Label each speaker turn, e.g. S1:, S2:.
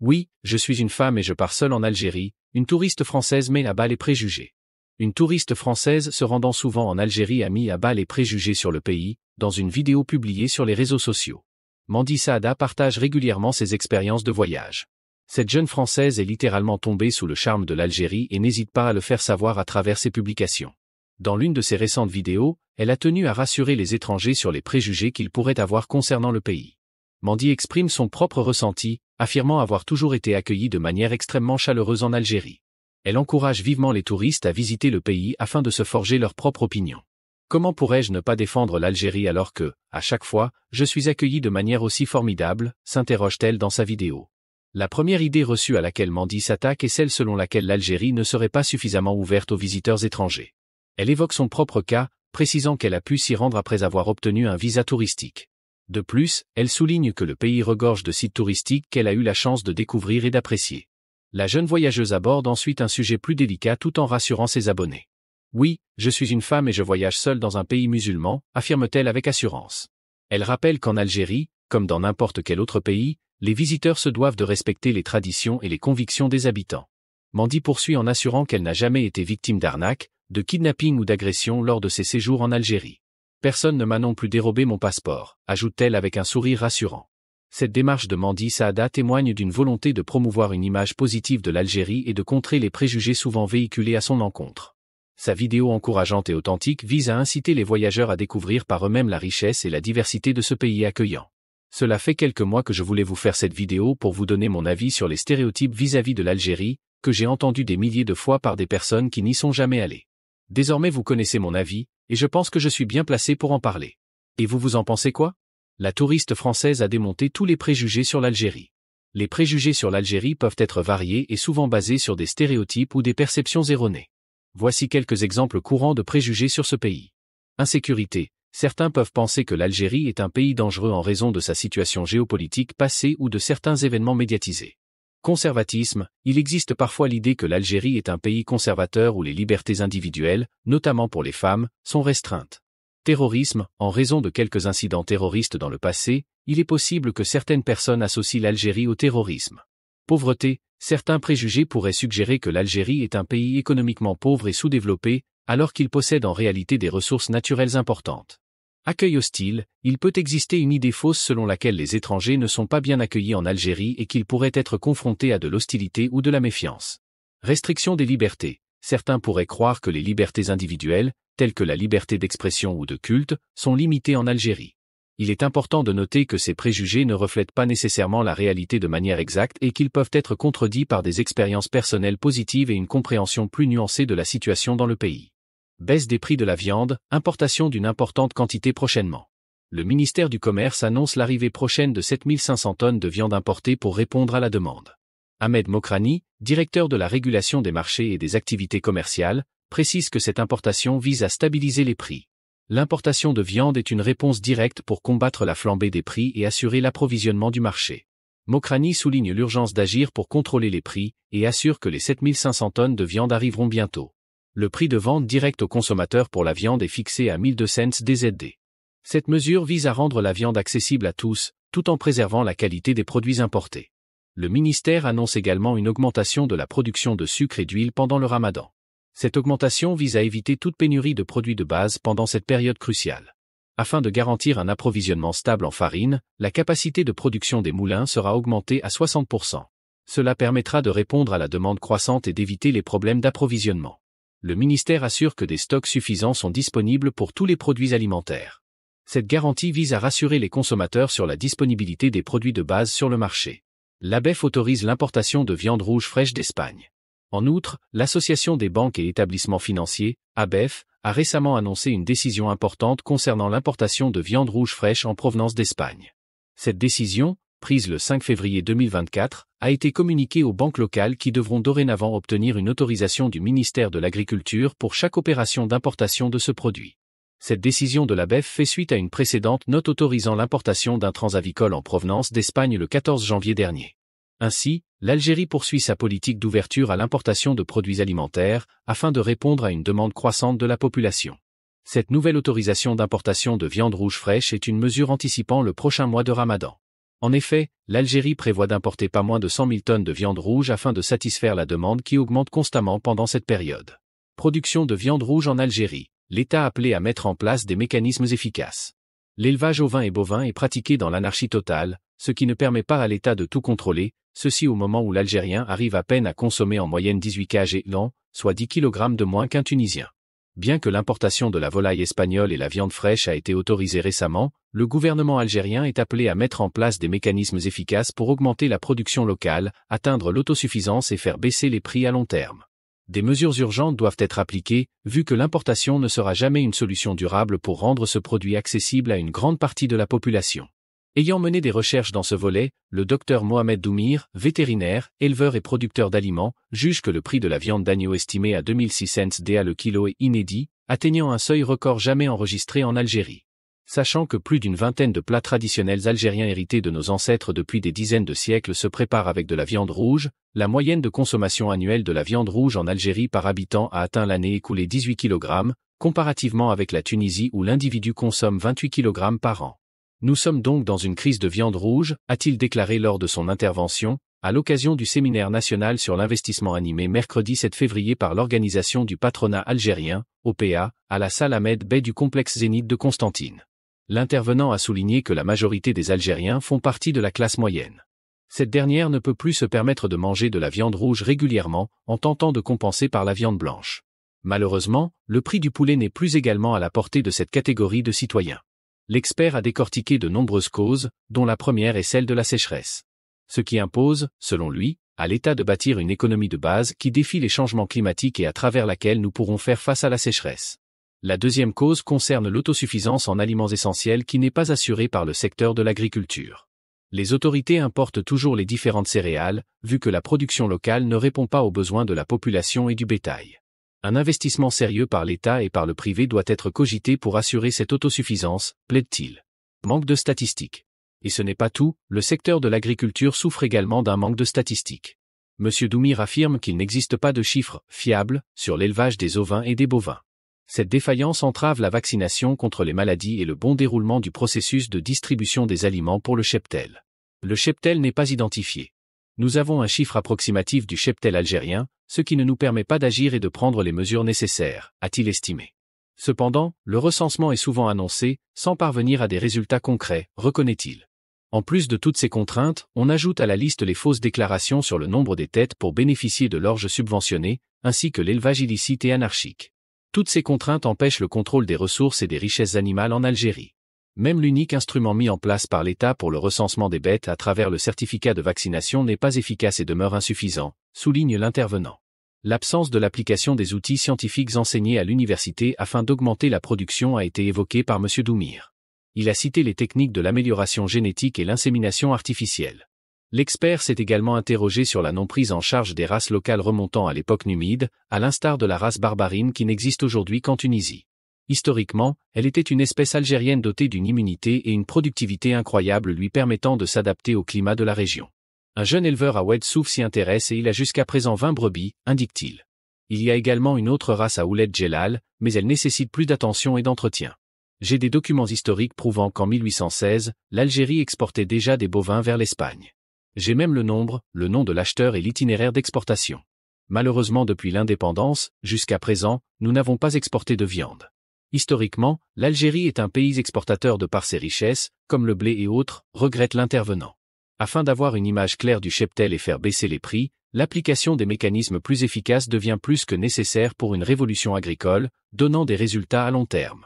S1: Oui, je suis une femme et je pars seule en Algérie, une touriste française met à bas les préjugés. Une touriste française se rendant souvent en Algérie a mis à bas les préjugés sur le pays, dans une vidéo publiée sur les réseaux sociaux. Mandy Saada partage régulièrement ses expériences de voyage. Cette jeune Française est littéralement tombée sous le charme de l'Algérie et n'hésite pas à le faire savoir à travers ses publications. Dans l'une de ses récentes vidéos, elle a tenu à rassurer les étrangers sur les préjugés qu'ils pourraient avoir concernant le pays. Mandy exprime son propre ressenti, affirmant avoir toujours été accueillie de manière extrêmement chaleureuse en Algérie. Elle encourage vivement les touristes à visiter le pays afin de se forger leur propre opinion. Comment pourrais-je ne pas défendre l'Algérie alors que, à chaque fois, je suis accueilli de manière aussi formidable, s'interroge-t-elle dans sa vidéo. La première idée reçue à laquelle Mandy s'attaque est celle selon laquelle l'Algérie ne serait pas suffisamment ouverte aux visiteurs étrangers. Elle évoque son propre cas, précisant qu'elle a pu s'y rendre après avoir obtenu un visa touristique. De plus, elle souligne que le pays regorge de sites touristiques qu'elle a eu la chance de découvrir et d'apprécier. La jeune voyageuse aborde ensuite un sujet plus délicat tout en rassurant ses abonnés. Oui, je suis une femme et je voyage seule dans un pays musulman, affirme-t-elle avec assurance. Elle rappelle qu'en Algérie, comme dans n'importe quel autre pays, les visiteurs se doivent de respecter les traditions et les convictions des habitants. Mandy poursuit en assurant qu'elle n'a jamais été victime d'arnaque, de kidnapping ou d'agression lors de ses séjours en Algérie. Personne ne m'a non plus dérobé mon passeport, ajoute-t-elle avec un sourire rassurant. Cette démarche de Mandy Saada témoigne d'une volonté de promouvoir une image positive de l'Algérie et de contrer les préjugés souvent véhiculés à son encontre. Sa vidéo encourageante et authentique vise à inciter les voyageurs à découvrir par eux-mêmes la richesse et la diversité de ce pays accueillant. Cela fait quelques mois que je voulais vous faire cette vidéo pour vous donner mon avis sur les stéréotypes vis-à-vis de l'Algérie, que j'ai entendu des milliers de fois par des personnes qui n'y sont jamais allées. Désormais vous connaissez mon avis, et je pense que je suis bien placé pour en parler. Et vous vous en pensez quoi La touriste française a démonté tous les préjugés sur l'Algérie. Les préjugés sur l'Algérie peuvent être variés et souvent basés sur des stéréotypes ou des perceptions erronées. Voici quelques exemples courants de préjugés sur ce pays. Insécurité. Certains peuvent penser que l'Algérie est un pays dangereux en raison de sa situation géopolitique passée ou de certains événements médiatisés. Conservatisme, il existe parfois l'idée que l'Algérie est un pays conservateur où les libertés individuelles, notamment pour les femmes, sont restreintes. Terrorisme, en raison de quelques incidents terroristes dans le passé, il est possible que certaines personnes associent l'Algérie au terrorisme. Pauvreté, certains préjugés pourraient suggérer que l'Algérie est un pays économiquement pauvre et sous-développé, alors qu'il possède en réalité des ressources naturelles importantes. Accueil hostile, il peut exister une idée fausse selon laquelle les étrangers ne sont pas bien accueillis en Algérie et qu'ils pourraient être confrontés à de l'hostilité ou de la méfiance. Restriction des libertés. Certains pourraient croire que les libertés individuelles, telles que la liberté d'expression ou de culte, sont limitées en Algérie. Il est important de noter que ces préjugés ne reflètent pas nécessairement la réalité de manière exacte et qu'ils peuvent être contredits par des expériences personnelles positives et une compréhension plus nuancée de la situation dans le pays baisse des prix de la viande, importation d'une importante quantité prochainement. Le ministère du Commerce annonce l'arrivée prochaine de 7500 tonnes de viande importée pour répondre à la demande. Ahmed Mokrani, directeur de la régulation des marchés et des activités commerciales, précise que cette importation vise à stabiliser les prix. L'importation de viande est une réponse directe pour combattre la flambée des prix et assurer l'approvisionnement du marché. Mokrani souligne l'urgence d'agir pour contrôler les prix et assure que les 7500 tonnes de viande arriveront bientôt le prix de vente direct au consommateur pour la viande est fixé à 1200 cents DZD. Cette mesure vise à rendre la viande accessible à tous, tout en préservant la qualité des produits importés. Le ministère annonce également une augmentation de la production de sucre et d'huile pendant le ramadan. Cette augmentation vise à éviter toute pénurie de produits de base pendant cette période cruciale. Afin de garantir un approvisionnement stable en farine, la capacité de production des moulins sera augmentée à 60%. Cela permettra de répondre à la demande croissante et d'éviter les problèmes d'approvisionnement le ministère assure que des stocks suffisants sont disponibles pour tous les produits alimentaires. Cette garantie vise à rassurer les consommateurs sur la disponibilité des produits de base sur le marché. L'ABEF autorise l'importation de viande rouge fraîche d'Espagne. En outre, l'Association des banques et établissements financiers, ABEF, a récemment annoncé une décision importante concernant l'importation de viande rouge fraîche en provenance d'Espagne. Cette décision, prise le 5 février 2024, a été communiquée aux banques locales qui devront dorénavant obtenir une autorisation du ministère de l'Agriculture pour chaque opération d'importation de ce produit. Cette décision de la BEF fait suite à une précédente note autorisant l'importation d'un transavicole en provenance d'Espagne le 14 janvier dernier. Ainsi, l'Algérie poursuit sa politique d'ouverture à l'importation de produits alimentaires afin de répondre à une demande croissante de la population. Cette nouvelle autorisation d'importation de viande rouge fraîche est une mesure anticipant le prochain mois de Ramadan. En effet, l'Algérie prévoit d'importer pas moins de 100 000 tonnes de viande rouge afin de satisfaire la demande qui augmente constamment pendant cette période. Production de viande rouge en Algérie. L'État appelé à mettre en place des mécanismes efficaces. L'élevage ovin et bovin est pratiqué dans l'anarchie totale, ce qui ne permet pas à l'État de tout contrôler, ceci au moment où l'Algérien arrive à peine à consommer en moyenne 18 kg et soit 10 kg de moins qu'un Tunisien. Bien que l'importation de la volaille espagnole et la viande fraîche a été autorisée récemment, le gouvernement algérien est appelé à mettre en place des mécanismes efficaces pour augmenter la production locale, atteindre l'autosuffisance et faire baisser les prix à long terme. Des mesures urgentes doivent être appliquées, vu que l'importation ne sera jamais une solution durable pour rendre ce produit accessible à une grande partie de la population. Ayant mené des recherches dans ce volet, le docteur Mohamed Doumir, vétérinaire, éleveur et producteur d'aliments, juge que le prix de la viande d'agneau estimé à 2006 cents DA le kilo est inédit, atteignant un seuil record jamais enregistré en Algérie. Sachant que plus d'une vingtaine de plats traditionnels algériens hérités de nos ancêtres depuis des dizaines de siècles se préparent avec de la viande rouge, la moyenne de consommation annuelle de la viande rouge en Algérie par habitant a atteint l'année écoulée 18 kg, comparativement avec la Tunisie où l'individu consomme 28 kg par an. Nous sommes donc dans une crise de viande rouge, a-t-il déclaré lors de son intervention, à l'occasion du séminaire national sur l'investissement animé mercredi 7 février par l'organisation du patronat algérien, OPA, à la salle Ahmed Bey du complexe Zénith de Constantine. L'intervenant a souligné que la majorité des Algériens font partie de la classe moyenne. Cette dernière ne peut plus se permettre de manger de la viande rouge régulièrement, en tentant de compenser par la viande blanche. Malheureusement, le prix du poulet n'est plus également à la portée de cette catégorie de citoyens l'expert a décortiqué de nombreuses causes, dont la première est celle de la sécheresse. Ce qui impose, selon lui, à l'État de bâtir une économie de base qui défie les changements climatiques et à travers laquelle nous pourrons faire face à la sécheresse. La deuxième cause concerne l'autosuffisance en aliments essentiels qui n'est pas assurée par le secteur de l'agriculture. Les autorités importent toujours les différentes céréales, vu que la production locale ne répond pas aux besoins de la population et du bétail. Un investissement sérieux par l'État et par le privé doit être cogité pour assurer cette autosuffisance, plaide-t-il. Manque de statistiques. Et ce n'est pas tout, le secteur de l'agriculture souffre également d'un manque de statistiques. M. Doumir affirme qu'il n'existe pas de chiffres fiables sur l'élevage des ovins et des bovins. Cette défaillance entrave la vaccination contre les maladies et le bon déroulement du processus de distribution des aliments pour le cheptel. Le cheptel n'est pas identifié nous avons un chiffre approximatif du cheptel algérien, ce qui ne nous permet pas d'agir et de prendre les mesures nécessaires, a-t-il estimé. Cependant, le recensement est souvent annoncé, sans parvenir à des résultats concrets, reconnaît-il. En plus de toutes ces contraintes, on ajoute à la liste les fausses déclarations sur le nombre des têtes pour bénéficier de l'orge subventionnée, ainsi que l'élevage illicite et anarchique. Toutes ces contraintes empêchent le contrôle des ressources et des richesses animales en Algérie. Même l'unique instrument mis en place par l'État pour le recensement des bêtes à travers le certificat de vaccination n'est pas efficace et demeure insuffisant, souligne l'intervenant. L'absence de l'application des outils scientifiques enseignés à l'université afin d'augmenter la production a été évoquée par M. Doumir. Il a cité les techniques de l'amélioration génétique et l'insémination artificielle. L'expert s'est également interrogé sur la non-prise en charge des races locales remontant à l'époque numide, à l'instar de la race barbarine qui n'existe aujourd'hui qu'en Tunisie. Historiquement, elle était une espèce algérienne dotée d'une immunité et une productivité incroyable lui permettant de s'adapter au climat de la région. Un jeune éleveur à Oued Souf s'y intéresse et il a jusqu'à présent 20 brebis, indique-t-il. Il y a également une autre race à Ouled Jellal, mais elle nécessite plus d'attention et d'entretien. J'ai des documents historiques prouvant qu'en 1816, l'Algérie exportait déjà des bovins vers l'Espagne. J'ai même le nombre, le nom de l'acheteur et l'itinéraire d'exportation. Malheureusement depuis l'indépendance, jusqu'à présent, nous n'avons pas exporté de viande. Historiquement, l'Algérie est un pays exportateur de par ses richesses, comme le blé et autres, regrette l'intervenant. Afin d'avoir une image claire du cheptel et faire baisser les prix, l'application des mécanismes plus efficaces devient plus que nécessaire pour une révolution agricole, donnant des résultats à long terme.